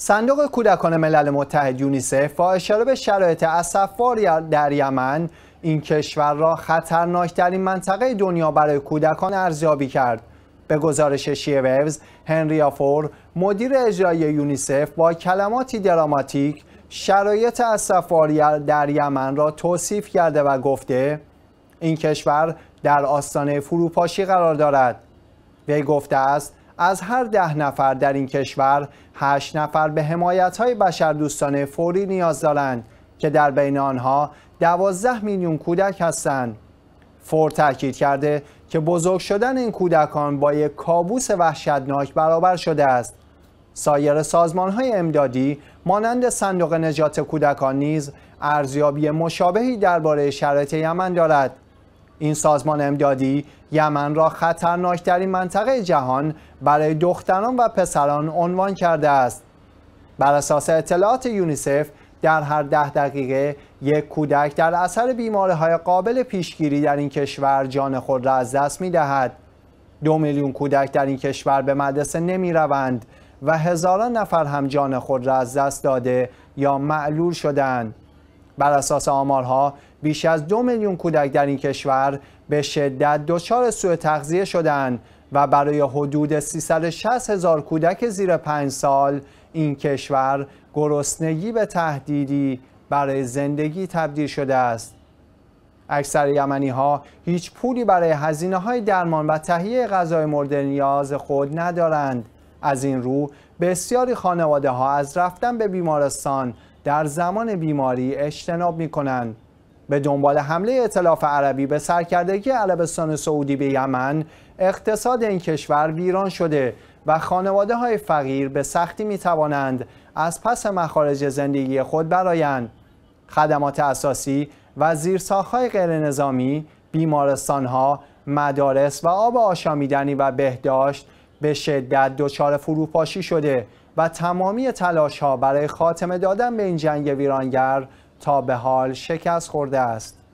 صندوق کودکان ملل متحد یونیسف با اشاره به شرایط اسفبار در یمن این کشور را خطرناکترین منطقه دنیا برای کودکان ارزیابی کرد به گزارش شیوز هنری فور مدیر اجرایی یونیسف با کلماتی دراماتیک شرایط اسفبار در یمن را توصیف کرده و گفته این کشور در آستانه فروپاشی قرار دارد وی گفته است از هر ده نفر در این کشور هشت نفر به حمایت های بشردوستانه فوری نیاز دارند که در بین آنها دوازده میلیون کودک هستند. فور تاکید کرده که بزرگ شدن این کودکان با یک کابوس وحشتناک برابر شده است. سایر سازمان های امدادی مانند صندوق نجات کودکان نیز ارزیابی مشابهی درباره شرایط یمن دارد. این سازمان امدادی یمن را خطرناکترین منطقه جهان برای دختران و پسران عنوان کرده است. بر اساس اطلاعات یونیسف در هر ده دقیقه یک کودک در اثر بیماره های قابل پیشگیری در این کشور جان خود را از دست می دهد. دو میلیون کودک در این کشور به مدرسه نمی روند و هزاران نفر هم جان خود را از دست داده یا معلول شدند. بر اساس آمارها بیش از دو میلیون کودک در این کشور به شدت دچار سوء تغذیه شدند و برای حدود 360 هزار کودک زیر پنج سال این کشور گرسنگی به تهدیدی برای زندگی تبدیل شده است. اکثر یمنی ها هیچ پولی برای هزینه های درمان و تهیه غذای مورد نیاز خود ندارند. از این رو بسیاری خانواده ها از رفتن به بیمارستان در زمان بیماری اجتناب می کنند. به دنبال حمله اطلاف عربی به سرکردگی عربستان سعودی به یمن اقتصاد این کشور ویران شده و خانواده های فقیر به سختی می توانند از پس مخارج زندگی خود برایند خدمات اساسی و های غیر نظامی، بیمارستان ها، مدارس و آب آشامیدنی و بهداشت به شدت دچار فروپاشی شده و تمامی تلاش ها برای خاتمه دادن به این جنگ ویرانگر تا به حال شکست خورده است